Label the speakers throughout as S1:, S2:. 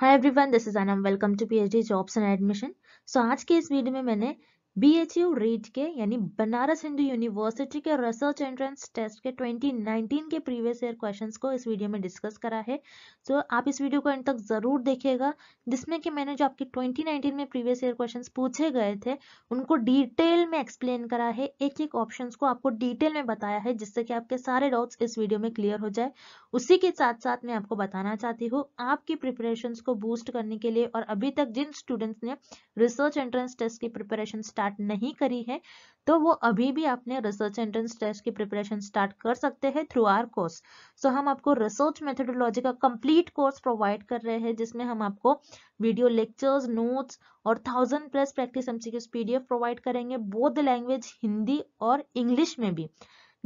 S1: Hi everyone this is Anam welcome to PhD jobs and admission so आज के इस video में मैंने बीएचयू रीड के यानी बनारस हिंदू यूनिवर्सिटी के रिसर्च एंट्रेंस टेस्ट के 2019 के प्रीवियस ईयर क्वेश्चंस को इस वीडियो में डिस्कस करा है सो so, आप इस वीडियो को एंड तक ज़रूर देखिएगा जिसमें कि मैंने जो आपके 2019 में प्रीवियस ईयर क्वेश्चंस पूछे गए थे उनको डिटेल में एक्सप्लेन करा है एक एक ऑप्शन को आपको डिटेल में बताया है जिससे कि आपके सारे डाउट्स इस वीडियो में क्लियर हो जाए उसी के साथ साथ मैं आपको बताना चाहती हूँ आपकी प्रिपरेशन को बूस्ट करने के लिए और अभी तक जिन स्टूडेंट्स ने रिसर्च एंट्रेंस टेस्ट की प्रिपरेशन स्टार्ट स्टार्ट नहीं करी है तो वो अभी भी अपने रिसर्च एंट्रेंस टेस्ट की प्रिपरेशन स्टार्ट कर सकते हैं थ्रू आर कोर्स सो हम आपको रिसर्च मेथडोलॉजी का कंप्लीट कोर्स प्रोवाइड कर रहे हैं जिसमें हम आपको वीडियो लेक्चर्स नोट्स और thousand plus practice MCQs PDF provide करेंगे बोथ लैंग्वेज हिंदी और इंग्लिश में भी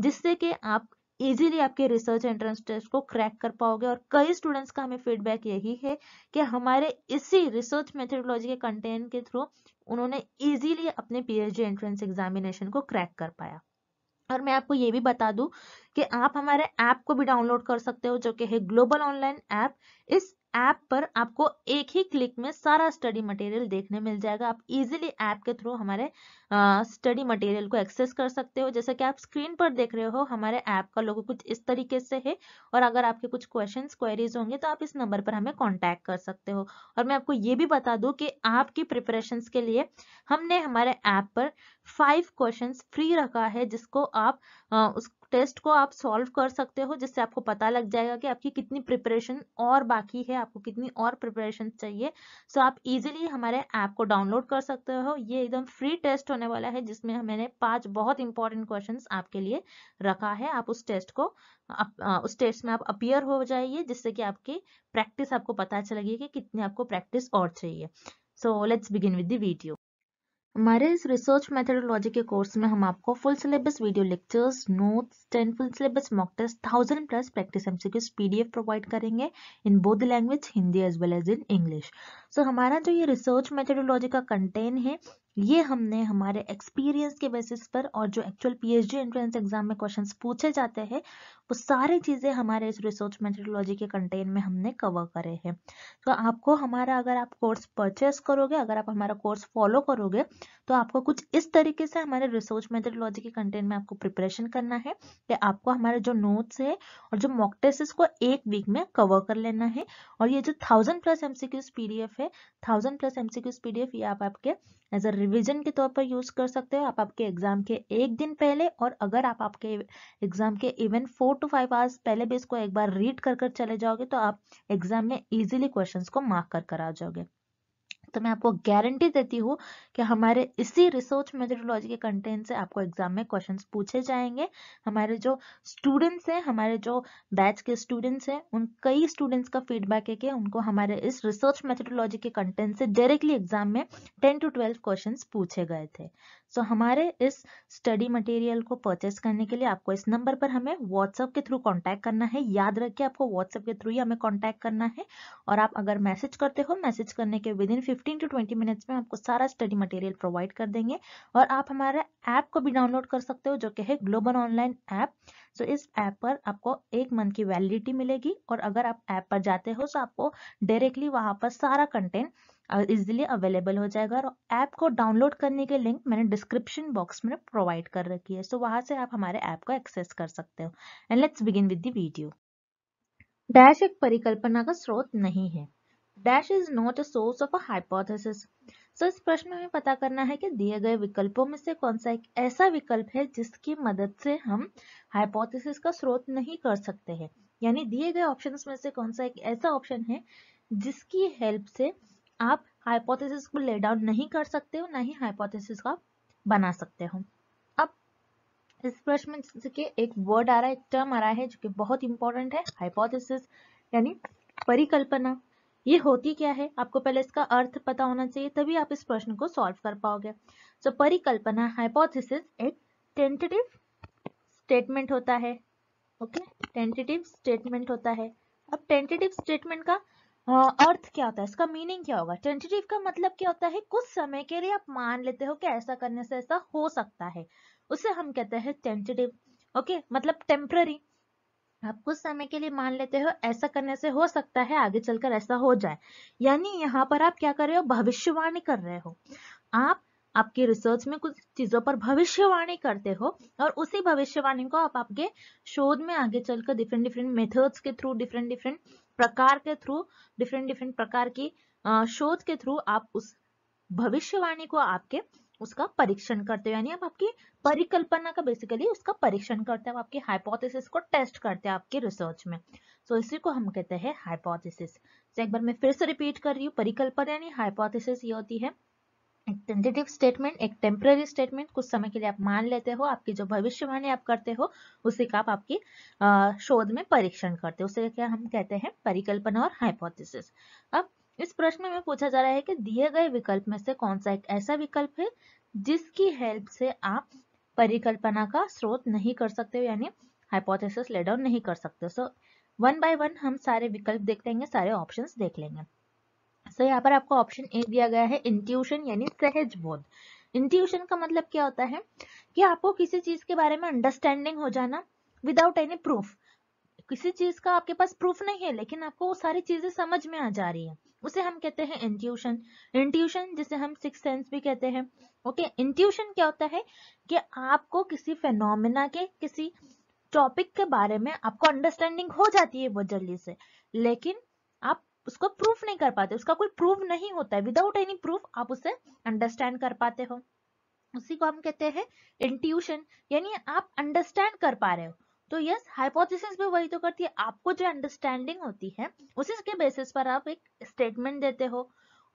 S1: जिससे कि आप इजीली आपके रिसर्च एंट्रेंस टेस्ट को क्रैक कर पाओगे और कई स्टूडेंट्स का हमें फीडबैक यही है कि हमारे इसी रिसर्च मेथडोलॉजी के कंटेंट के थ्रू उन्होंने इजीली अपने पीएचडी एंट्रेंस एग्जामिनेशन को क्रैक कर पाया और मैं आपको ये भी बता दूं कि आप हमारे ऐप को भी डाउनलोड कर सकते हो जो कि है ग्लोबल ऑनलाइन ऐप इस ऐप पर आपको एक ही क्लिक में सारा स्टडी मटेरियल देखने मिल जाएगा आप इजीली ऐप के थ्रू हमारे स्टडी मटेरियल को एक्सेस कर सकते हो जैसा कि आप स्क्रीन पर देख रहे हो हमारे ऐप का लोगो कुछ इस तरीके से है और अगर आपके कुछ क्वेश्चन क्वेरीज होंगे तो आप इस नंबर पर हमें कांटेक्ट कर सकते हो और मैं आपको ये भी बता दू की आपकी प्रिपरेशन के लिए हमने हमारे ऐप पर फाइव क्वेश्चन फ्री रखा है जिसको आप आ, उस टेस्ट को आप सॉल्व कर सकते हो जिससे आपको पता लग जाएगा कि आपकी कितनी प्रिपरेशन और बाकी है आपको कितनी और प्रिपरेशन चाहिए सो आप इजीली हमारे ऐप को डाउनलोड कर सकते हो ये एकदम फ्री टेस्ट होने वाला है जिसमें मैंने पांच बहुत इंपॉर्टेंट क्वेश्चन आपके लिए रखा है आप उस टेस्ट को आप, उस टेस्ट में आप अपियर हो जाइए जिससे कि आपकी प्रैक्टिस आपको पता चलेगी कि कितनी आपको प्रैक्टिस और चाहिए so let's begin with the video हमारे इस रिसर्च मेथडोलॉजी के कोर्स में हम आपको full syllabus video lectures notes ten full syllabus mock test thousand plus practice MCQs PDF provide करेंगे in both language Hindi as well as in English so हमारा जो ये रिसर्च मेथडोलॉजी का कंटेंट है ये हमने हमारे एक्सपीरियंस के बेसिस पर और जो एक्चुअल पीएचडी एंट्रेंस एग्जाम में क्वेश्चंस पूछे जाते हैं वो सारी चीज़ें हमारे इस रिसर्च मेथडोलॉजी के कंटेन में हमने कवर करे हैं तो आपको हमारा अगर आप कोर्स परचेस करोगे अगर आप हमारा कोर्स फॉलो करोगे तो आपको कुछ इस तरीके से हमारे रिसर्च मेथडोलॉजी के कंटेन में आपको प्रिपरेशन करना है कि आपको हमारे जो नोट्स है और जो मॉक टेस्ट को एक वीक में कवर कर लेना है और ये जो थाउजेंड प्लस एमसीक्यूज पीडीएफ है थाउजेंड प्लस एमसीक्यूज पीडीएफ ये आप आपके एज अ रिविजन के तौर पर यूज कर सकते हो आप आपके एग्जाम के एक दिन पहले और अगर आप आपके एग्जाम के even four to five hours पहले भी इसको एक बार रीड कर कर चले जाओगे तो आप एग्जाम में इजिली क्वेश्चन को मार्क कर कर आ जाओगे तो मैं आपको गारंटी देती हूँ कि हमारे इसी रिसर्च मेथडोलॉजी के कंटेंट से आपको एग्जाम में क्वेश्चंस पूछे जाएंगे हमारे जो स्टूडेंट्स हैं हमारे जो बैच के स्टूडेंट्स हैं उन कई स्टूडेंट्स का फीडबैक है कि उनको हमारे इस रिसर्च मेथडोलॉजी के कंटेंट से डायरेक्टली एग्जाम में टेन टू ट्वेल्व क्वेश्चन पूछे गए थे सो so, हमारे इस स्टडी मटेरियल को परचेस करने के लिए आपको इस नंबर पर हमें व्हाट्सएप के थ्रू कांटेक्ट करना है याद रखिए आपको व्हाट्सएप के थ्रू ही हमें कांटेक्ट करना है और आप अगर मैसेज करते हो मैसेज करने के within fifteen to twenty minutes में आपको सारा स्टडी मटेरियल प्रोवाइड कर देंगे और आप हमारे ऐप को भी डाउनलोड कर सकते हो जो कि है ग्लोबल ऑनलाइन ऐप सो इस ऐप पर आपको एक मंथ की वैलिडिटी मिलेगी और अगर आप ऐप पर जाते हो तो आपको डायरेक्टली वहाँ पर सारा कंटेंट इजिली अवेलेबल हो जाएगा और ऐप को डाउनलोड करने के लिंक मैंने डिस्क्रिप्शन बॉक्स में प्रोवाइड कर रखी है सो so, वहाँ से आप हमारे ऐप को एक्सेस कर सकते हो and let's begin with the video dash एक परिकल्पना का स्रोत नहीं है dash is not a source of a hypothesis so इस प्रश्न में पता करना है कि दिए गए विकल्पों में से कौन सा एक ऐसा विकल्प है जिसकी मदद से हम हाइपोथेसिस का स्रोत नहीं कर सकते हैं यानी दिए गए ऑप्शंस में से कौन सा एक ऐसा ऑप्शन है जिसकी हेल्प से आप हाइपोथेसिस को ले डाउन नहीं कर सकते हो ना ही हाइपोथेसिस का बना सकते हो अब इस प्रश्न में जैसे एक वर्ड आ रहा है एक टर्म आ रहा है जो कि बहुत इंपॉर्टेंट है हाइपोथेसिस यानी परिकल्पना ये होती क्या है आपको पहले इसका अर्थ पता होना चाहिए तभी आप इस प्रश्न को सॉल्व कर पाओगे सो so, परिकल्पना हाइपोथेसिस एक टेंटेटिव स्टेटमेंट होता है ओके टेंटेटिव स्टेटमेंट होता है अब टेंटेटिव स्टेटमेंट का अर्थ क्या होता है इसका मीनिंग क्या होगा टेंटेटिव का मतलब क्या होता है कुछ समय के लिए आप मान लेते हो कि ऐसा करने से ऐसा हो सकता है उसे हम कहते हैं टेंटेटिव ओके मतलब टेम्प्ररी आप कुछ समय के लिए मान लेते हो ऐसा करने से हो सकता है आगे चलकर ऐसा हो जाए यानी यहाँ पर आप क्या कर रहे हो भविष्यवाणी कर रहे हो आप आपके रिसर्च में कुछ चीजों पर भविष्यवाणी करते हो और उसी भविष्यवाणी को आप आपके शोध में आगे चलकर डिफरेंट डिफरेंट मेथड्स के थ्रू डिफरेंट डिफरेंट प्रकार के थ्रू डिफरेंट डिफरेंट प्रकार की शोध के थ्रू आप उस भविष्यवाणी को आपके उसका परीक्षण करते हो यानी आप आपकी परिकल्पना का बेसिकली उसका परीक्षण करते हो आपकी हाइपोथेसिस को टेस्ट करते हैं आपके रिसर्च में सो so, इसी को हम कहते हैं हाइपोथेसिस तो एक बार मैं फिर से रिपीट कर रही हूँ परिकल्पना यानी हाइपोथेसिस ये होती है टेंटेटिव स्टेटमेंट एक टेम्पररी स्टेटमेंट कुछ समय के लिए आप मान लेते हो आपकी जो भविष्यवाणी आप करते हो उसी का आप आपकी शोध में परीक्षण करते हो उसे क्या हम कहते हैं परिकल्पना और हाइपोथेसिस अब इस प्रश्न में पूछा जा रहा है कि दिए गए विकल्प में से कौन सा एक ऐसा विकल्प है जिसकी हेल्प से आप परिकल्पना का स्रोत नहीं कर सकते हो यानी हाइपोथेसिस लेडाउन नहीं कर सकते सो वन बाय वन हम सारे विकल्प देख लेंगे सारे ऑप्शन देख लेंगे सो यहाँ पर आपको ऑप्शन ए दिया गया है इंट्यूशन यानी सहज बोध इंट्यूशन का मतलब क्या होता है कि आपको किसी चीज के बारे में अंडरस्टैंडिंग हो जाना विदाउट एनी प्रूफ किसी चीज का आपके पास प्रूफ नहीं है लेकिन आपको वो सारी चीजें समझ में आ जा रही है उसे हम कहते हैं इंट्यूशन इंट्यूशन जिसे हम सिक्स सेंस भी कहते हैं ओके इंट्यूशन क्या होता है कि आपको किसी फेनोमिना के किसी टॉपिक के बारे में आपको अंडरस्टैंडिंग हो जाती है बहुत जल्दी से लेकिन आप उसको प्रूफ नहीं कर पाते उसका कोई प्रूफ नहीं होता है विदाउट एनी प्रूफ आप उसे अंडरस्टैंड कर पाते हो उसी को हम कहते हैं इंट्यूशन यानी आप अंडरस्टैंड कर पा रहे हो तो यस हाइपोथेसिस भी वही तो करती है आपको जो अंडरस्टैंडिंग होती है उसी के बेसिस पर आप एक स्टेटमेंट देते हो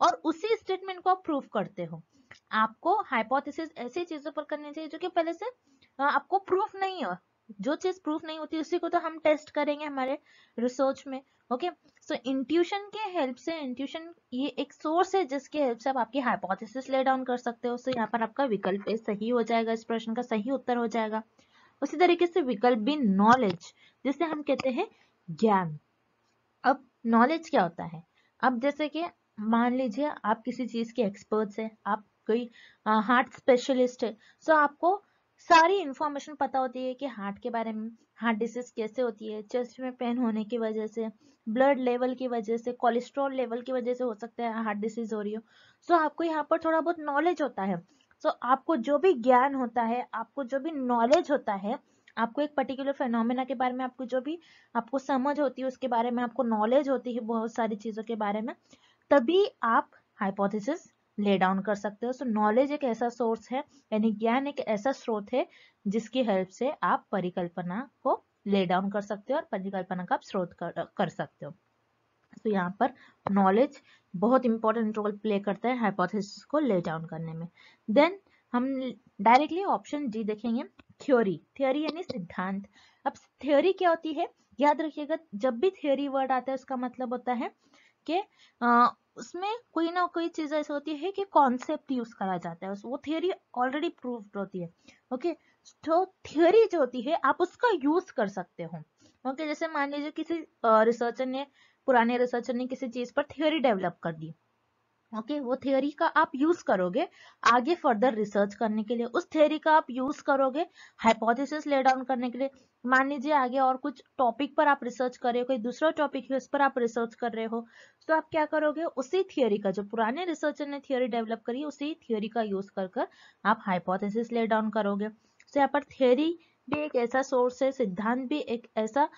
S1: और उसी स्टेटमेंट को आप प्रूफ करते हो आपको हाइपोथेसिस ऐसी चीजों पर करनी चाहिए जो कि पहले से आपको प्रूफ नहीं हो जो चीज प्रूफ नहीं होती उसी को तो हम टेस्ट करेंगे हमारे रिसर्च में ओके सो इंट्यूशन के हेल्प से इंट्यूशन ये एक सोर्स है जिसके हेल्प से आप आपकी हाइपोथेसिस ले डाउन कर सकते हो सो यहाँ पर आपका विकल्प सही हो जाएगा इस प्रश्न का सही उत्तर हो जाएगा उसी तरीके से विकल्प भी नॉलेज जिसे हम कहते हैं ज्ञान अब नॉलेज क्या होता है अब जैसे कि मान लीजिए आप किसी चीज के एक्सपर्ट्स हैं आप कोई हार्ट स्पेशलिस्ट है सो आपको सारी इन्फॉर्मेशन पता होती है कि हार्ट के बारे में हार्ट डिसीज कैसे होती है चेस्ट में पेन होने की वजह से ब्लड लेवल की वजह से कोलेस्ट्रॉल लेवल की वजह से हो सकता है हार्ट डिसीज हो रही हो सो so, आपको यहाँ पर थोड़ा बहुत नॉलेज होता है सो so, आपको जो भी ज्ञान होता है आपको जो भी नॉलेज होता है आपको एक पर्टिकुलर फेनोमेना के बारे में आपको जो भी आपको समझ होती है उसके बारे में आपको नॉलेज होती है बहुत सारी चीज़ों के बारे में तभी आप हाइपोथेसिस ले डाउन कर सकते हो सो नॉलेज एक ऐसा सोर्स है यानी ज्ञान एक ऐसा स्रोत है जिसकी हेल्प से आप परिकल्पना को ले डाउन कर सकते हो और परिकल्पना का आप स्रोत कर, कर सकते हो तो यहाँ पर नॉलेज बहुत इंपॉर्टेंट रोल प्ले करता है हाइपोथेसिस को ले डाउन करने में देन हम डायरेक्टली ऑप्शन डी देखेंगे थ्योरी थ्योरी यानी सिद्धांत अब थ्योरी क्या होती है याद रखिएगा जब भी थ्योरी वर्ड आता है उसका मतलब होता है कि उसमें कोई ना कोई चीज ऐसी होती है कि कॉन्सेप्ट यूज करा जाता है वो थियोरी ऑलरेडी प्रूव्ड होती है ओके तो थियोरी जो होती है आप उसका यूज कर सकते हो ओके जैसे मान लीजिए किसी रिसर्चर ने पुराने रिसर्चर ने किसी चीज पर थियोरी डेवलप कर दी ओके वो थ्योरी का आप यूज करोगे आगे फर्दर रिसर्च करने के लिए उस थ्योरी का आप यूज करोगे हाइपोथेसिस ले डाउन करने के लिए मान लीजिए आगे और कुछ टॉपिक पर आप रिसर्च कर रहे हो कोई दूसरा टॉपिक है उस पर आप रिसर्च कर रहे हो तो आप क्या करोगे उसी थियोरी का जो पुराने रिसर्चर ने थियोरी डेवलप करी उसी थियोरी का यूज कर कर आप हाइपोथेसिस ले डाउन करोगे तो यहाँ पर थियोरी भी एक ऐसा सोर्स है सिद्धांत भी एक ऐसा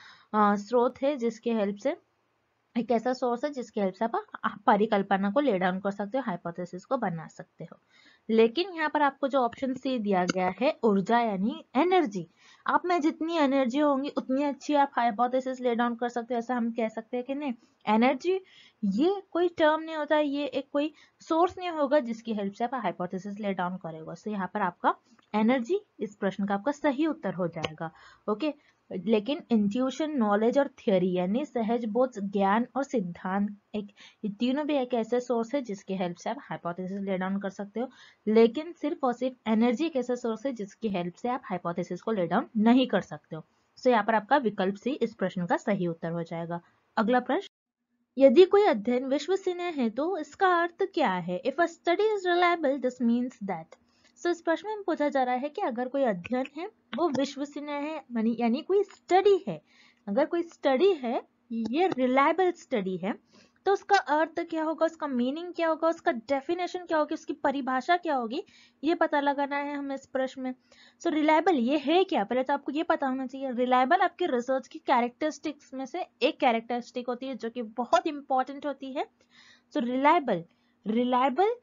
S1: स्रोत है जिसके हेल्प से एक ऐसा सोर्स है जिसके हेल्प से आप परिकल्पना को ले डाउन कर सकते हो हाइपोथेसिस को बना सकते हो लेकिन यहाँ पर आपको जो ऑप्शन सी दिया गया है ऊर्जा यानी एनर्जी आप में जितनी एनर्जी होंगी उतनी अच्छी आप हाइपोथेसिस ले डाउन कर सकते हो ऐसा हम कह सकते हैं कि नहीं एनर्जी ये कोई टर्म नहीं होता ये एक कोई सोर्स नहीं होगा जिसकी हेल्प से आप हाइपोथेसिस ले डाउन करेगा सो यहाँ पर आपका एनर्जी इस प्रश्न का आपका सही उत्तर हो जाएगा ओके लेकिन इंट्यूशन नॉलेज और थियोरी यानी सहज बोध ज्ञान और सिद्धांत एक तीनों भी एक ऐसे सोर्स है जिसके हेल्प से आप हाइपोथेसिस ले डाउन कर सकते हो लेकिन सिर्फ और सिर्फ एनर्जी एक ऐसा सोर्स है जिसकी हेल्प से आप हाइपोथेसिस को ले डाउन नहीं कर सकते हो सो यहाँ पर आपका विकल्प सी इस प्रश्न का सही उत्तर हो जाएगा अगला प्रश्न यदि कोई अध्ययन विश्वसनीय है तो इसका अर्थ क्या है if a study is reliable this means that so इस प्रश्न में पूछा जा रहा है कि अगर कोई अध्ययन है वो विश्वसनीय है मानी यानी कोई स्टडी है अगर कोई स्टडी है ये रिलायबल स्टडी है तो उसका अर्थ क्या होगा उसका मीनिंग क्या होगा उसका डेफिनेशन क्या होगी उसकी परिभाषा क्या होगी ये पता लगाना है हमें इस प्रश्न में सो so, रिलायबल ये है क्या पहले तो आपको ये पता होना चाहिए रिलायबल आपके रिसर्च की कैरेक्टरिस्टिक्स में से एक कैरेक्टरिस्टिक होती है जो कि बहुत इंपॉर्टेंट होती है सो रिलायबल रिलायबल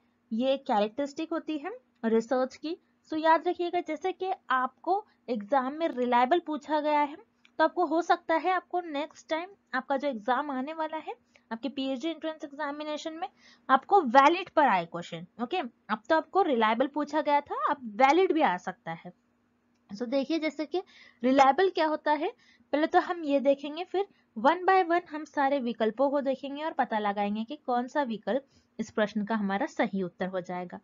S1: ये कैरेक्टरिस्टिक होती है रिसर्च की सो याद रखिएगा जैसे कि आपको एग्जाम में रिलायबल पूछा गया है तो आपको हो सकता है आपको नेक्स्ट टाइम आपका जो एग्जाम आने वाला है आपके पीएचडी एंट्रेंस एग्जामिनेशन में आपको वैलिड पर आए क्वेश्चन ओके अब तो आपको रिलायबल पूछा गया था अब वैलिड भी आ सकता है सो देखिए जैसे कि रिलायबल क्या होता है पहले तो हम ये देखेंगे फिर वन बाय वन हम सारे विकल्पों को देखेंगे और पता लगाएंगे कि कौन सा विकल्प इस प्रश्न का हमारा सही उत्तर हो जाएगा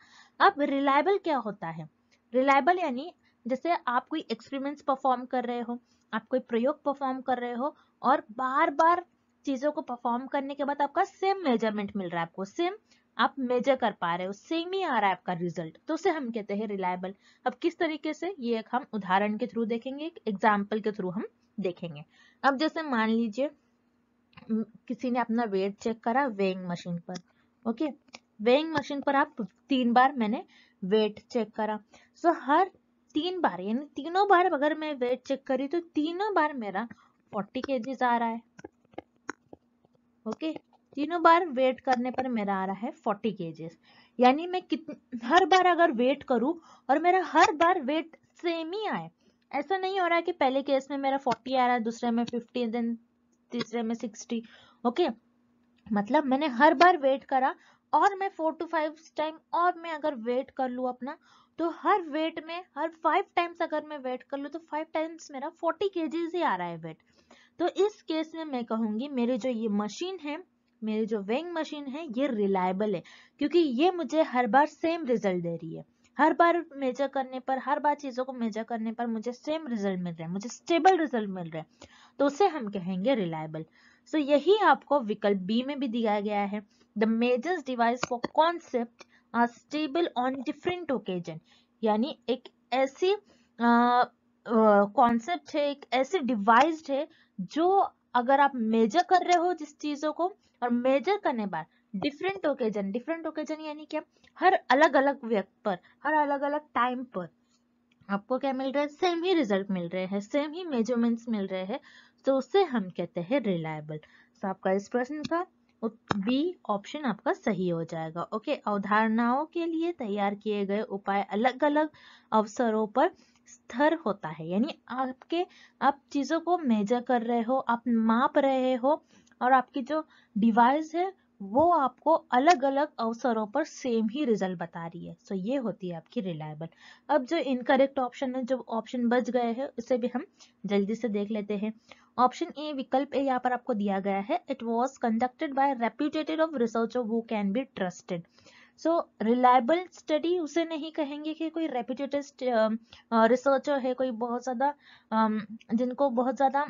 S1: अब रिलायबल क्या होता है रिलायबल यानी जैसे आप कोई एक्सपेरिमेंट्स परफॉर्म कर रहे हो आप कोई प्रयोग परफॉर्म कर रहे हो और बार बार चीज़ों को परफॉर्म करने के बाद आपका सेम मेजरमेंट मिल रहा है आपको सेम आप मेजर कर पा रहे हो सेम ही आ रहा है आपका रिजल्ट तो उसे हम कहते हैं रिलायबल अब किस तरीके से ये एक हम उदाहरण के थ्रू देखेंगे एक एग्जाम्पल के थ्रू हम देखेंगे अब जैसे मान लीजिए किसी ने अपना वेट चेक करा वेइंग मशीन पर ओके वेइंग मशीन पर आप तीन बार मैंने वेट चेक करा सो so, हर तीन बार यानी तीनों बार अगर मैं वेट चेक करी तो तीनों बार मेरा फोर्टी के आ रहा है ओके तीनों बार वेट करने पर मेरा आ रहा है फोर्टी के यानी मैं कितन हर बार अगर वेट करूं और मेरा हर बार वेट सेम ही आए ऐसा नहीं हो रहा कि पहले केस में मेरा फोर्टी आ रहा है दूसरे में फिफ्टी देन तीसरे में सिक्सटी ओके मतलब मैंने हर बार वेट करा और मैं फोर टू फाइव टाइम और मैं अगर वेट कर लूँ अपना तो हर वेट में हर फाइव टाइम्स अगर मैं वेट कर लूँ तो फाइव टाइम्स मेरा फोर्टी के ही आ रहा है वेट तो इस केस में मैं कहूँगी मेरी जो ये मशीन है मेरी जो वेइंग मशीन है ये रिलायबल है क्योंकि ये मुझे हर बार सेम रिजल्ट दे रही है हर बार मेजर करने पर हर बार चीज़ों को मेजर करने पर मुझे सेम रिजल्ट मिल रहा है मुझे स्टेबल रिजल्ट मिल रहा है तो उसे हम कहेंगे रिलायबल सो so, यही आपको विकल्प बी में भी दिया गया है the measure device for concept are stable on different occasion यानी एक ऐसी कॉन्सेप्ट uh, है एक ऐसे डिवाइस है जो अगर आप मेजर कर रहे हो जिस चीज़ों को और मेजर करने बाद डिफरेंट ओकेजन डिफरेंट ओकेजन यानी क्या हर अलग अलग व्यक्त पर हर अलग अलग टाइम पर आपको क्या मिल रहा है सेम ही रिजल्ट मिल रहे हैं सेम ही मेजरमेंट्स मिल रहे हैं तो उससे हम कहते हैं रिलायबल तो आपका इस प्रश्न का बी ऑप्शन आपका सही हो जाएगा ओके अवधारणाओं के लिए तैयार किए गए उपाय अलग अलग अवसरों पर स्थिर होता है यानी आपके आप चीज़ों को मेजर कर रहे हो आप माप रहे हो और आपकी जो डिवाइस है वो आपको अलग अलग अवसरों पर सेम ही रिजल्ट बता रही है सो so, ये होती है आपकी रिलायबल अब जो इनकरेक्ट ऑप्शन है जो ऑप्शन बच गए हैं उसे भी हम जल्दी से देख लेते हैं ऑप्शन ए विकल्प ए यहाँ पर आपको दिया गया है it was conducted by reputated of researcher who can be trusted so reliable study उसे नहीं कहेंगे कि कोई रेप्यूटेटेड रिसर्चर um, uh, है कोई बहुत ज़्यादा um, जिनको बहुत ज़्यादा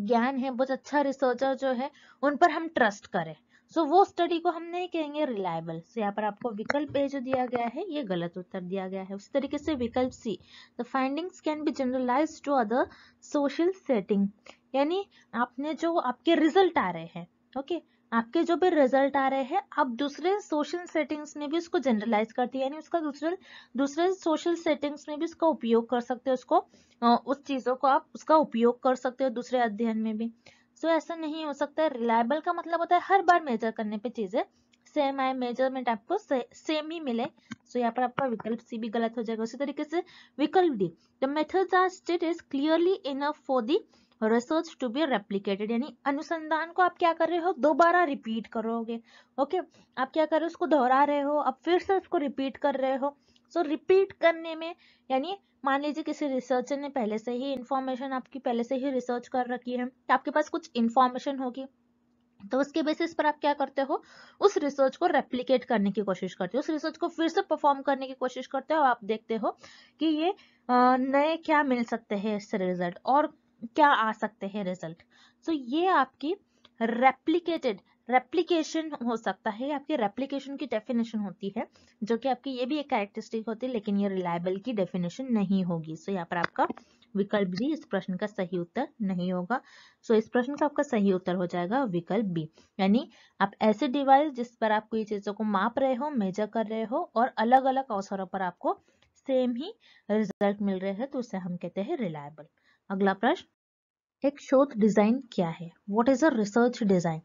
S1: ज्ञान है बहुत अच्छा रिसर्चर जो है उन पर हम ट्रस्ट करें सो वो स्टडी को हम नहीं कहेंगे रिलायबल सो यहाँ पर आपको विकल्प ए जो दिया गया है ये गलत उत्तर दिया गया है उस तरीके से विकल्प c the findings can be generalize to other social setting यानी आपने जो आपके रिजल्ट आ रहे हैं ओके okay? आपके जो भी रिजल्ट आ रहे हैं आप दूसरे सोशल सेटिंग्स में भी उसको जनरलाइज करते हैं यानी उसका दूसरे दूसरे सोशल सेटिंग्स में भी उसका उपयोग कर सकते हो उसको उस चीज़ों को आप उसका उपयोग कर सकते हो दूसरे अध्ययन में भी सो so, ऐसा नहीं हो सकता है रिलायबल का मतलब होता है हर बार मेजर करने पे चीजें सेम आए मेजरमेंट आपको से, सेम ही मिले सो so, यहाँ पर आपका विकल्प सी भी गलत हो जाएगा उसी तरीके से विकल्प d the method are state is clearly enough for the research to be replicated यानी अनुसंधान को आप क्या कर रहे हो दोबारा रिपीट करोगे ओके okay? आप क्या कर रहे हो उसको दोहरा रहे हो आप फिर से उसको रिपीट कर रहे हो सो so, रिपीट करने में यानी मान लीजिए किसी रिसर्चर ने पहले से ही इंफॉर्मेशन आपकी पहले से ही रिसर्च कर रखी है तो आपके पास कुछ इंफॉर्मेशन होगी तो उसके बेसिस पर आप क्या करते हो उस रिसर्च को रेप्लीकेट करने की कोशिश करते हो उस रिसर्च को फिर से परफॉर्म करने की कोशिश करते हो आप देखते हो कि ये नए क्या मिल सकते हैं इससे रिजल्ट और क्या आ सकते हैं रिजल्ट सो so, ये आपकी रेप्लीकेटेड रेप्लीकेशन हो सकता है आपके रेप्लीकेशन की डेफिनेशन होती है जो कि आपकी ये भी एक कैरेक्टरिस्टिक होती है लेकिन ये रिलायबल की डेफिनेशन नहीं होगी सो यहाँ पर आपका विकल्प बी इस प्रश्न का सही उत्तर नहीं होगा सो इस प्रश्न का आपका सही उत्तर हो जाएगा विकल्प बी यानी आप ऐसे डिवाइस जिस पर आपको ये चीज़ों को माप रहे हो मेजर कर रहे हो और अलग अलग अवसरों पर आपको सेम ही रिजल्ट मिल रहे हैं तो उसे हम कहते हैं रिलायबल अगला प्रश्न एक शोध डिज़ाइन क्या है what is a research design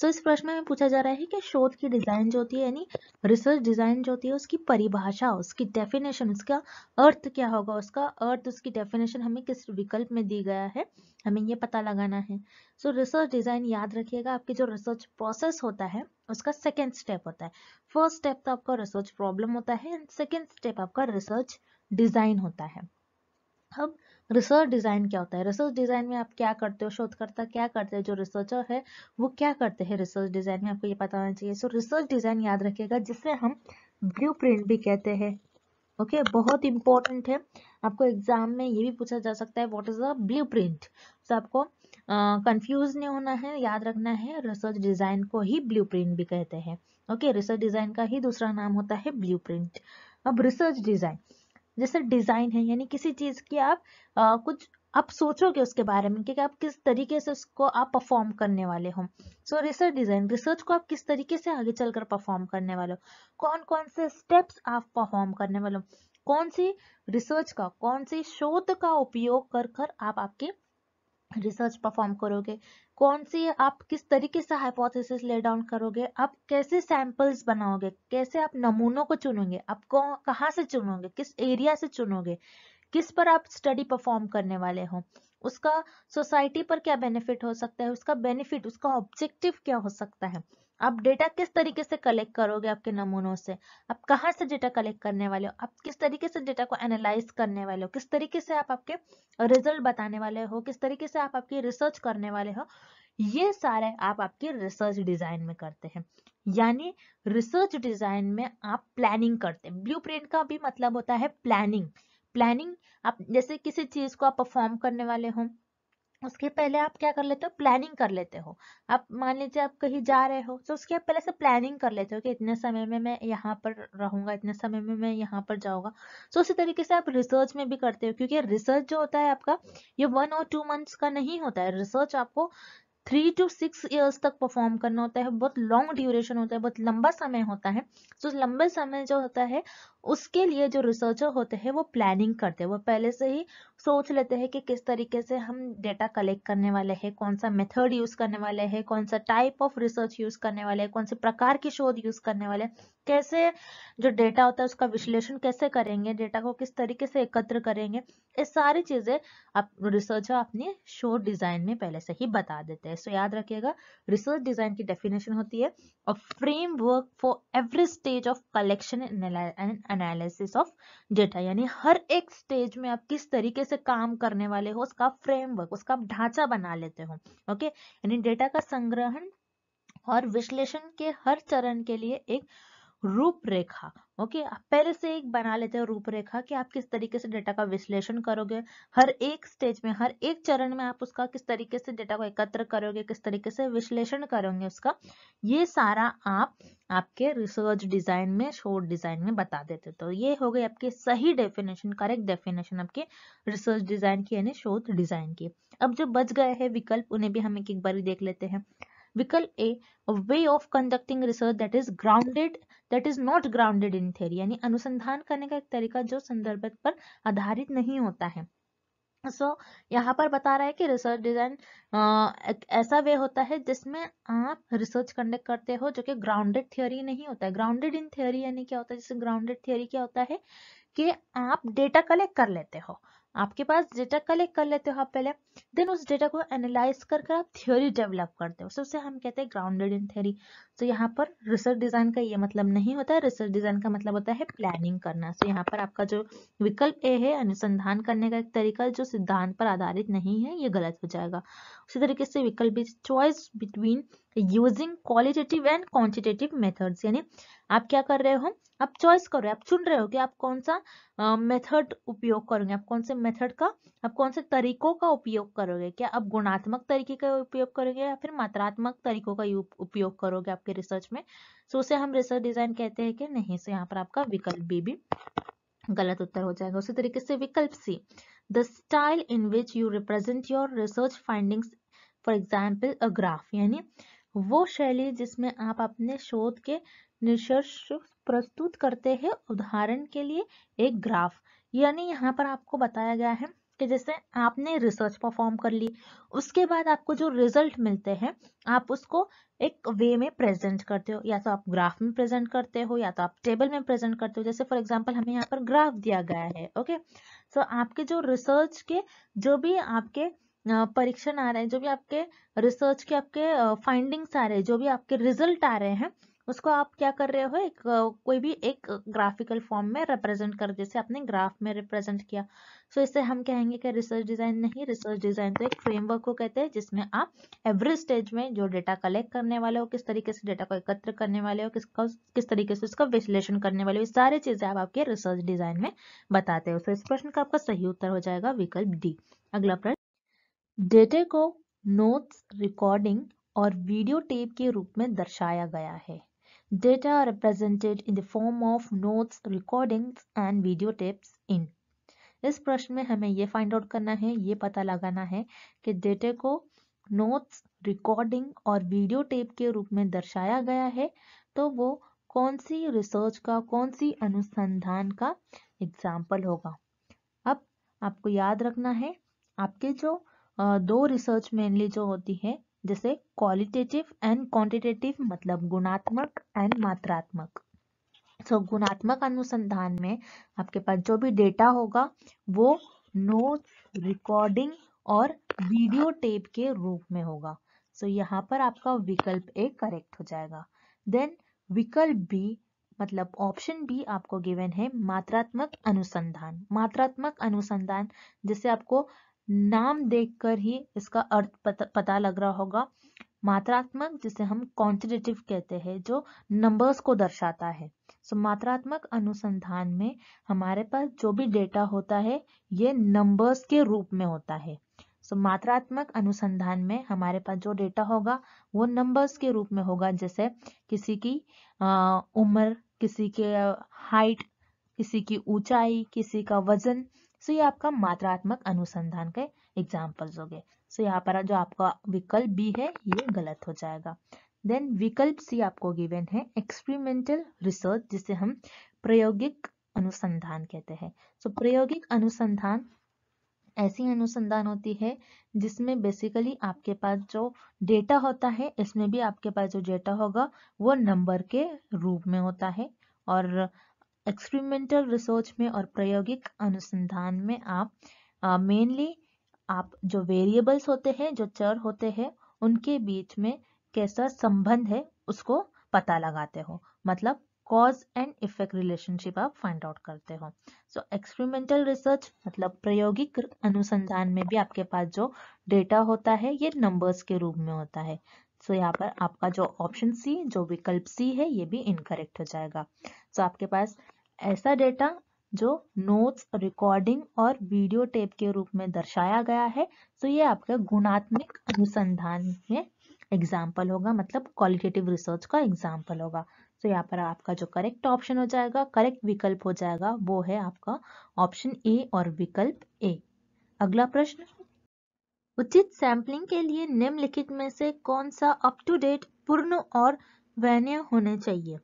S1: so इस प्रश्न में पूछा जा रहा है कि शोध की डिज़ाइन जो होती है यानी रिसर्च डिज़ाइन जो होती है उसकी परिभाषा उसकी डेफिनेशन उसका अर्थ क्या होगा उसका अर्थ उसकी डेफिनेशन हमें किस विकल्प में दी गया है हमें ये पता लगाना है सो रिसर्च डिज़ाइन याद रखिएगा आपकी जो रिसर्च प्रोसेस होता है उसका सेकेंड स्टेप होता है फर्स्ट स्टेप तो आपका रिसर्च प्रॉब्लम होता है एंड सेकेंड स्टेप आपका रिसर्च डिज़ाइन होता है अब रिसर्च डिज़ाइन क्या होता है रिसर्च डिज़ाइन में आप क्या करते हो शोधकर्ता क्या करते हैं जो रिसर्चर है वो क्या करते हैं रिसर्च डिज़ाइन में आपको ये पता होना चाहिए सो रिसर्च डिज़ाइन याद रखिएगा जिसे हम ब्लू भी कहते हैं ओके okay, बहुत इंपॉर्टेंट है आपको एग्जाम में ये भी पूछा जा सकता है what is a blueprint so आपको कंफ्यूज uh, नहीं होना है याद रखना है रिसर्च डिजाइन को ही ब्लू प्रिंट भी कहते हैं ओके रिसर्च डिजाइन का ही दूसरा नाम होता है ब्लू प्रिंट अब रिसर्च डिजाइन जैसे डिजाइन है यानी किसी चीज की आप आ, कुछ आप सोचोगे उसके बारे में कि आप किस तरीके से उसको आप परफॉर्म करने वाले हो सो रिसर्च डिजाइन रिसर्च को आप किस तरीके से आगे चलकर परफॉर्म करने वाले हो कौन कौन से स्टेप्स आप परफॉर्म करने वाले हो कौन सी रिसर्च का कौन सी शोध का उपयोग कर कर आप आपके रिसर्च परफॉर्म करोगे कौन सी आप किस तरीके से हाइपोथेसिस ले डाउन करोगे आप कैसे सैंपल्स बनाओगे कैसे आप नमूनों को चुनोगे आप कहाँ से चुनोगे किस एरिया से चुनोगे किस पर आप स्टडी परफॉर्म करने वाले हो उसका सोसाइटी पर क्या बेनिफिट हो सकता है उसका बेनिफिट उसका ऑब्जेक्टिव क्या हो सकता है आप डेटा किस तरीके से कलेक्ट करोगे आपके नमूनों से आप कहाँ से डेटा कलेक्ट करने वाले हो आप किस तरीके से डेटा को एनालाइज करने वाले हो किस तरीके से आप आपके रिजल्ट बताने वाले हो किस तरीके से आप आपकी रिसर्च करने वाले हो ये सारे आप आपकी रिसर्च डिजाइन में करते हैं यानी रिसर्च डिजाइन में आप प्लानिंग करते हैं ब्लू का भी मतलब होता है प्लानिंग प्लानिंग आप जैसे किसी चीज को आप परफॉर्म करने वाले हों उसके पहले आप क्या कर लेते हो प्लानिंग कर लेते हो आप मान लीजिए आप कहीं जा रहे हो तो उसके पहले से प्लानिंग कर लेते हो कि इतने समय में मैं यहाँ पर रहूंगा इतने समय में मैं यहाँ पर जाऊँगा तो उसी तरीके से आप रिसर्च में भी करते हो क्योंकि रिसर्च जो होता है आपका ये वन और टू मंथ्स का नहीं होता है रिसर्च आपको थ्री टू सिक्स ईयर्स तक परफॉर्म करना होता है बहुत लॉन्ग ड्यूरेशन होता है बहुत लंबा समय होता है तो लंबे समय जो होता है उसके लिए जो रिसर्चर होते हैं वो प्लानिंग करते हैं वो पहले से ही सोच लेते हैं कि किस तरीके से हम डेटा कलेक्ट करने वाले हैं कौन सा मेथड यूज़ करने वाले हैं कौन सा टाइप ऑफ रिसर्च यूज़ करने वाले हैं कौन से प्रकार की शोध यूज़ करने वाले कैसे जो डेटा होता है उसका विश्लेषण कैसे करेंगे डेटा को किस तरीके से एकत्र करेंगे ये सारी चीज़ें आप रिसर्चर अपने शोध डिज़ाइन में पहले से ही बता देते हैं सो याद रखिएगा रिसर्च डिज़ाइन की डेफिनेशन होती है a framework for every stage of collection and analysis of data यानी हर एक स्टेज में आप किस तरीके से काम करने वाले हो उसका फ्रेमवर्क उसका आप ढांचा बना लेते हो ओके यानी डेटा का संग्रहण और विश्लेषण के हर चरण के लिए एक रूपरेखा ओके आप पहले से एक बना लेते हो रूपरेखा कि आप किस तरीके से डेटा का विश्लेषण करोगे हर एक स्टेज में हर एक चरण में आप उसका किस तरीके से डेटा को एकत्र करोगे किस तरीके से विश्लेषण करोगे उसका ये सारा आप आपके रिसर्च डिजाइन में शोध डिजाइन में बता देते तो ये हो गई आपके सही डेफिनेशन करेक्ट डेफिनेशन आपके रिसर्च डिजाइन की यानी शोध डिजाइन की अब जो बच गए हैं विकल्प उन्हें भी हम एक एक देख लेते हैं विकल्प a way of conducting research that is grounded that is not grounded in theory यानी अनुसंधान करने का एक तरीका जो संदर्भ पर आधारित नहीं होता है सो so, यहाँ पर बता रहा है कि रिसर्च डिजाइन एक ऐसा वे होता है जिसमें आप रिसर्च कंडक्ट करते हो जो कि ग्राउंडेड थियोरी नहीं होता है ग्राउंडेड इन थियोरी यानी क्या होता है जैसे ग्राउंडेड थियोरी क्या होता है कि आप डेटा कलेक्ट कर लेते हो आपके पास डेटा कलेक्ट कर लेते हो आप पहले देन उस डेटा को एनालाइज कर कर आप थ्योरी डेवलप करते हो सो उसे हम कहते हैं ग्राउंडेड इन थ्योरी तो यहाँ पर रिसर्च डिजाइन का ये मतलब नहीं होता है रिसर्च डिजाइन का मतलब होता है प्लानिंग करना सो so, यहाँ पर आपका जो विकल्प ए है अनुसंधान करने का एक तरीका जो सिद्धांत पर आधारित नहीं है ये गलत हो जाएगा उसी तरीके से विकल्प choice between using qualitative and quantitative methods यानी आप क्या कर रहे हो आप चॉइस कर रहे हो आप चुन रहे हो कि आप कौन सा मेथड uh, उपयोग करोगे आप कौन से मेथड का आप कौन से तरीकों का उपयोग करोगे क्या आप गुणात्मक तरीके का उपयोग करोगे या फिर मात्रात्मक तरीकों का उपयोग करोगे आपके रिसर्च में सो so, उसे हम रिसर्च डिजाइन कहते हैं कि नहीं सो यहाँ पर आपका विकल्प बी भी गलत उत्तर हो जाएगा उसी तरीके से विकल्प c the style in which you represent your research findings for example a graph यानी वो शैली जिसमें आप अपने शोध के निष्कर्ष प्रस्तुत करते हैं उदाहरण के लिए एक ग्राफ यानी यहाँ पर आपको बताया गया है कि जैसे आपने रिसर्च परफॉर्म कर ली उसके बाद आपको जो रिजल्ट मिलते हैं आप उसको एक वे में प्रेजेंट करते हो या तो आप ग्राफ में प्रेजेंट करते हो या तो आप टेबल में प्रेजेंट करते हो जैसे फॉर एग्जांपल हमें यहाँ पर ग्राफ दिया गया है ओके सो so, आपके जो रिसर्च के जो भी आपके परीक्षण आ रहे हैं जो भी आपके रिसर्च के आपके फाइंडिंग्स आ रहे हैं जो भी आपके रिजल्ट आ रहे हैं उसको आप क्या कर रहे हो एक कोई भी एक ग्राफिकल फॉर्म में रिप्रेजेंट कर जैसे आपने ग्राफ में रिप्रेजेंट किया सो तो so, इसे हम कहेंगे कि रिसर्च डिजाइन नहीं रिसर्च डिजाइन तो एक फ्रेमवर्क को कहते हैं जिसमें आप एवरी स्टेज में जो डेटा कलेक्ट करने वाले हो किस तरीके से डेटा को एकत्र करने वाले हो किसका किस तरीके से उसका विश्लेषण करने वाले हो ये सारी चीजें आप आपके रिसर्च डिजाइन में बताते हो सो तो so, इस प्रश्न का आपका सही उत्तर हो जाएगा विकल्प डी अगला प्रश्न डेटे को नोट्स रिकॉर्डिंग और वीडियो टेप के रूप में दर्शाया गया है data represented in the form of notes notes and video tapes in इस प्रश्न में हमें ये फाइंड आउट करना है ये पता लगाना है कि डेटे को नोट्स रिकॉर्डिंग और वीडियो टेप के रूप में दर्शाया गया है तो वो कौन सी रिसर्च का कौन सी अनुसंधान का एग्जाम्पल होगा अब आपको याद रखना है आपके जो दो रिसर्च मेनली जो होती है जैसे क्वालिटेटिव एंड क्वांटिटेटिव मतलब गुणात्मक एंड मात्रात्मक सो so, गुणात्मक अनुसंधान में आपके पास जो भी डेटा होगा वो नोट रिकॉर्डिंग और वीडियो टेप के रूप में होगा सो so, यहाँ पर आपका विकल्प ए करेक्ट हो जाएगा देन विकल्प बी मतलब ऑप्शन बी आपको गिवन है मात्रात्मक अनुसंधान मात्रात्मक अनुसंधान जैसे आपको नाम देखकर ही इसका अर्थ पता, पता लग रहा होगा मात्रात्मक जिसे हम क्वांटिटेटिव कहते हैं जो नंबर्स को दर्शाता है सो so, मात्रात्मक अनुसंधान में हमारे पास जो भी डेटा होता है ये नंबर्स के रूप में होता है सो so, मात्रात्मक अनुसंधान में हमारे पास जो डेटा होगा वो नंबर्स के रूप में होगा जैसे किसी की उम्र किसी के हाइट किसी की ऊंचाई किसी का वजन सो ये आपका मात्रात्मक अनुसंधान के एग्जाम्पल्स हो गए सो यहाँ पर जो आपका विकल्प बी है ये गलत हो जाएगा देन विकल्प सी आपको गिवेन है एक्सपेरिमेंटल रिसर्च जिसे हम प्रायोगिक अनुसंधान कहते हैं सो प्रायोगिक अनुसंधान ऐसी अनुसंधान होती है जिसमें बेसिकली आपके पास जो डेटा होता है इसमें भी आपके पास जो डेटा होगा वो नंबर के रूप में होता है और एक्सपेरिमेंटल रिसर्च में और प्रायोगिक अनुसंधान में आप मेनली आप जो वेरिएबल्स होते हैं जो चर होते हैं उनके बीच में कैसा संबंध है उसको पता लगाते हो मतलब कॉज एंड इफेक्ट रिलेशनशिप आप फाइंड आउट करते हो सो एक्सपेरिमेंटल रिसर्च मतलब प्रायोगिक अनुसंधान में भी आपके पास जो डेटा होता है ये नंबर्स के रूप में होता है सो so, यहाँ पर आपका जो ऑप्शन सी जो विकल्प सी है ये भी इनकरेक्ट हो जाएगा सो so, आपके पास ऐसा डेटा जो नोट्स रिकॉर्डिंग और वीडियो टेप के रूप में दर्शाया गया है तो ये आपका गुणात्मक अनुसंधान में एग्जाम्पल होगा मतलब क्वालिटेटिव रिसर्च का एग्जाम्पल होगा तो यहाँ पर आपका जो करेक्ट ऑप्शन हो जाएगा करेक्ट विकल्प हो जाएगा वो है आपका ऑप्शन ए और विकल्प ए अगला प्रश्न उचित सैंपलिंग के लिए निम्नलिखित में से कौन सा अप टू डेट पूर्ण और वैन्य होने चाहिए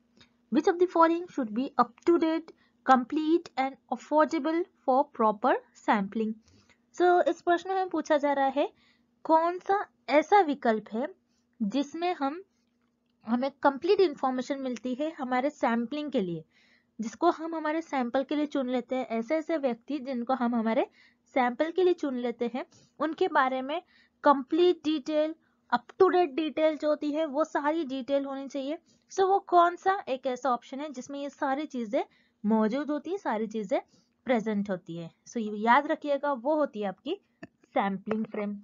S1: Which of the following should be up-to-date, complete and affordable for proper sampling? So is prashna mein pucha ja raha hai kaun sa aisa vikalp hai jisme hum हमें complete information मिलती है हमारे sampling के लिए जिसको हम हमारे sample के लिए चुन लेते हैं ऐसे ऐसे व्यक्ति जिनको हम हमारे सैंपल के लिए चुन लेते हैं उनके बारे में complete detail up to date detail जो होती है वो सारी डिटेल होनी चाहिए सो so, वो कौन सा एक ऐसा ऑप्शन है जिसमें ये सारी चीज़ें मौजूद होती है सारी चीज़ें प्रेजेंट होती है सो so, याद रखिएगा वो होती है आपकी सैम्पलिंग फ्रेम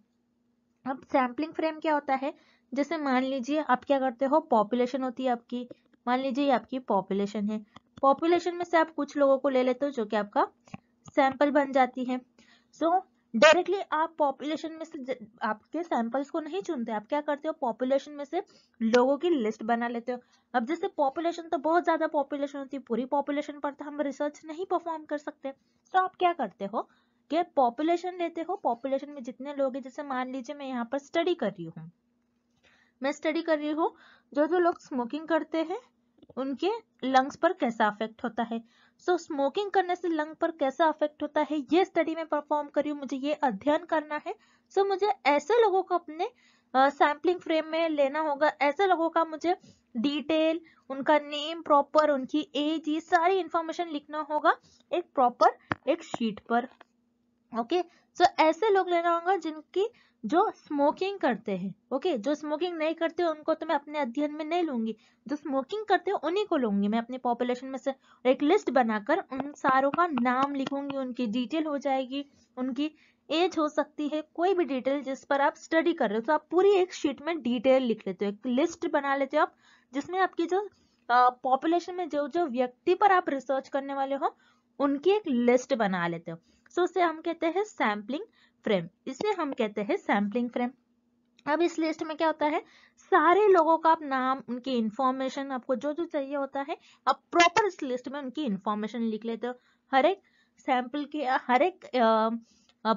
S1: अब सैम्पलिंग फ्रेम क्या होता है जैसे मान लीजिए आप क्या करते हो पॉपुलेशन होती है आपकी मान लीजिए ये आपकी पॉपुलेशन है पॉपुलेशन में से आप कुछ लोगों को ले लेते हो जो कि आपका सैंपल बन जाती है सो so, डायरेक्टली आप पॉपुलेशन में से आपके सैंपल्स को नहीं चुनते आप क्या करते हो पॉपुलेशन में से लोगों की लिस्ट बना लेते हो अब जैसे पॉपुलेशन तो बहुत ज्यादा पॉपुलेशन होती है पूरी पॉपुलेशन पर तो हम रिसर्च नहीं परफॉर्म कर सकते तो आप क्या करते हो कि पॉपुलेशन लेते हो पॉपुलेशन में जितने लोग हैं जैसे मान लीजिए मैं यहाँ पर स्टडी कर रही हूँ मैं स्टडी कर रही हूँ जो जो लोग स्मोकिंग करते हैं उनके लंग्स पर कैसा अफेक्ट होता है सो so, स्मोकिंग करने से लंग पर कैसा अफेक्ट होता है ये स्टडी में परफॉर्म कर रही हूँ मुझे ये अध्ययन करना है सो so, मुझे ऐसे लोगों को अपने सैम्पलिंग uh, फ्रेम में लेना होगा ऐसे लोगों का मुझे डिटेल उनका नेम प्रॉपर उनकी एज ये सारी इंफॉर्मेशन लिखना होगा एक प्रॉपर एक शीट पर ओके okay? सो so, ऐसे लोग लेना होगा जिनकी जो स्मोकिंग करते हैं ओके जो स्मोकिंग नहीं करते उनको तो मैं अपने अध्ययन में नहीं लूंगी जो स्मोकिंग करते हैं उन्हीं को लूंगी मैं अपने पॉपुलेशन में से एक लिस्ट बनाकर उन सारों का नाम लिखूंगी उनकी डिटेल हो जाएगी उनकी एज हो सकती है कोई भी डिटेल जिस पर आप स्टडी कर रहे हो तो आप पूरी एक शीट में डिटेल लिख लेते हो एक लिस्ट बना लेते हो आप जिसमें आपकी जो पॉपुलेशन में जो जो व्यक्ति पर आप रिसर्च करने वाले हो उनकी एक लिस्ट बना लेते हो सो so, उसे हम कहते हैं सैम्पलिंग फ्रेम इसे हम कहते हैं सैम्पलिंग फ्रेम अब इस लिस्ट में क्या होता है सारे लोगों का आप नाम उनकी इंफॉर्मेशन आपको जो जो चाहिए होता है आप प्रॉपर इस लिस्ट में उनकी इंफॉर्मेशन लिख लेते हो हर एक सैंपल के हर एक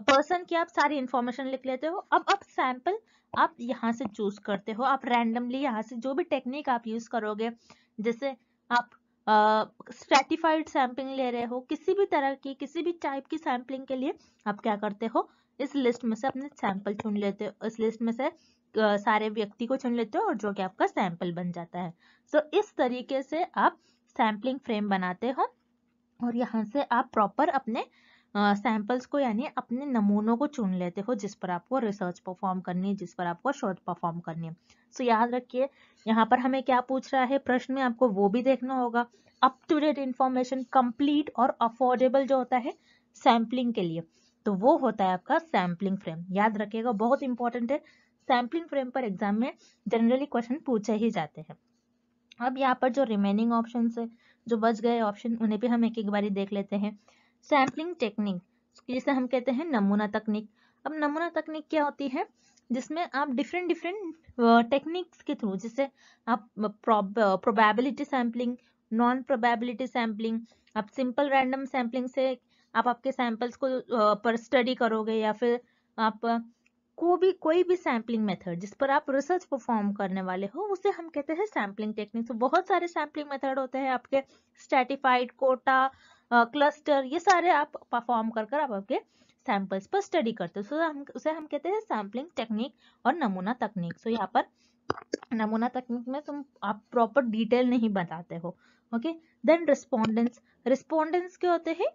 S1: पर्सन की आप सारी इंफॉर्मेशन लिख लेते हो अब अब सैंपल आप यहाँ से चूज करते हो आप रैंडमली यहाँ से जो भी टेक्निक आप यूज करोगे जैसे आप स्ट्रेटिफाइड uh, ले रहे हो किसी भी तरह की किसी भी टाइप की सैंपलिंग के लिए आप क्या करते हो इस लिस्ट में से अपने सैंपल चुन लेते हो इस लिस्ट में से सारे व्यक्ति को चुन लेते हो और जो कि आपका सैंपल बन जाता है सो so, इस तरीके से आप सैंपलिंग फ्रेम बनाते हो और यहाँ से आप प्रॉपर अपने सैंपल्स को यानी अपने नमूनों को चुन लेते हो जिस पर आपको रिसर्च परफॉर्म करनी है जिस पर आपको शोध परफॉर्म करनी है सो so, याद रखिए यहाँ पर हमें क्या पूछ रहा है प्रश्न में आपको वो भी देखना होगा up to date information complete और अफोर्डेबल जो होता है सैम्पलिंग के लिए तो वो होता है आपका सैम्पलिंग फ्रेम याद रखिएगा बहुत इंपॉर्टेंट है सैम्पलिंग फ्रेम पर एग्जाम में जनरली क्वेश्चन पूछे ही जाते हैं अब यहाँ पर जो रिमेनिंग ऑप्शन है जो बच गए ऑप्शन उन्हें भी हम एक एक बारी देख लेते हैं सैम्पलिंग टेक्निक जिसे हम कहते हैं नमूना तकनीक अब नमूना तकनीक क्या होती है जिसमें आप डिफरेंट डिफरेंट टेक्निक्स के थ्रू जैसे आप probability sampling non probability sampling आप सिंपल रैंडम सैम्पलिंग से आप आपके सैंपल्स को पर स्टडी करोगे या फिर आप को भी कोई भी सैम्पलिंग मेथड जिस पर आप रिसर्च परफॉर्म करने वाले हो उसे हम कहते हैं सैम्पलिंग टेक्निक तो बहुत सारे सैम्पलिंग मेथड होते हैं आपके स्टेटिफाइड कोटा क्लस्टर ये सारे आप परफॉर्म कर कर आप आपके सैंपल्स पर स्टडी करते हो तो हम उसे हम कहते हैं सैम्पलिंग टेक्निक और नमूना तकनीक सो तो यहाँ पर नमूना तकनीक में तुम आप प्रॉपर डिटेल नहीं बताते हो ओके देन रिस्पोंडेंस रिस्पोंडेंस क्या होते हैं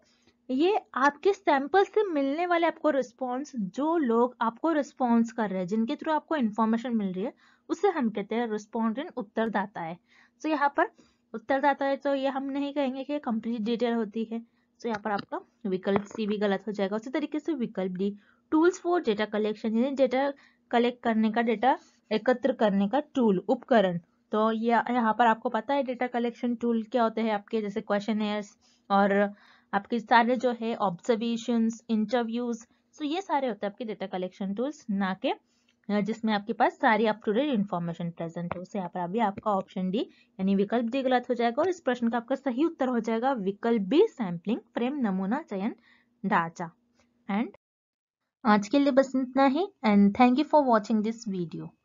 S1: ये आपके सैंपल से मिलने वाले आपको रिस्पॉन्स जो लोग आपको रिस्पॉन्स कर रहे हैं जिनके थ्रू आपको इन्फॉर्मेशन मिल रही है उसे हम कहते हैं रिस्पॉन्डेंट उत्तरदाता है तो यहाँ पर उत्तरदाता है तो ये हम नहीं कहेंगे कि कंप्लीट डिटेल होती है सो यहाँ पर आपका विकल्प सी भी गलत हो जाएगा उसी तरीके से विकल्प d tools for data collection यानी डेटा कलेक्ट करने का डेटा एकत्र करने का टूल उपकरण तो ये यहाँ पर आपको पता है डेटा कलेक्शन टूल क्या होते हैं आपके जैसे क्वेश्चन और आपके सारे जो है ऑब्जर्वेशन इंटरव्यूज सो ये सारे होते हैं आपके डेटा कलेक्शन टूल्स ना के जिसमें आपके पास सारी up to date information present हो यहाँ पर अभी आपका ऑप्शन डी यानी विकल्प डी गलत हो जाएगा और इस प्रश्न का आपका सही उत्तर हो जाएगा विकल्प बी सैम्पलिंग फ्रेम नमूना चयन ढांचा एंड आज के लिए बस इतना ही and thank you for watching this video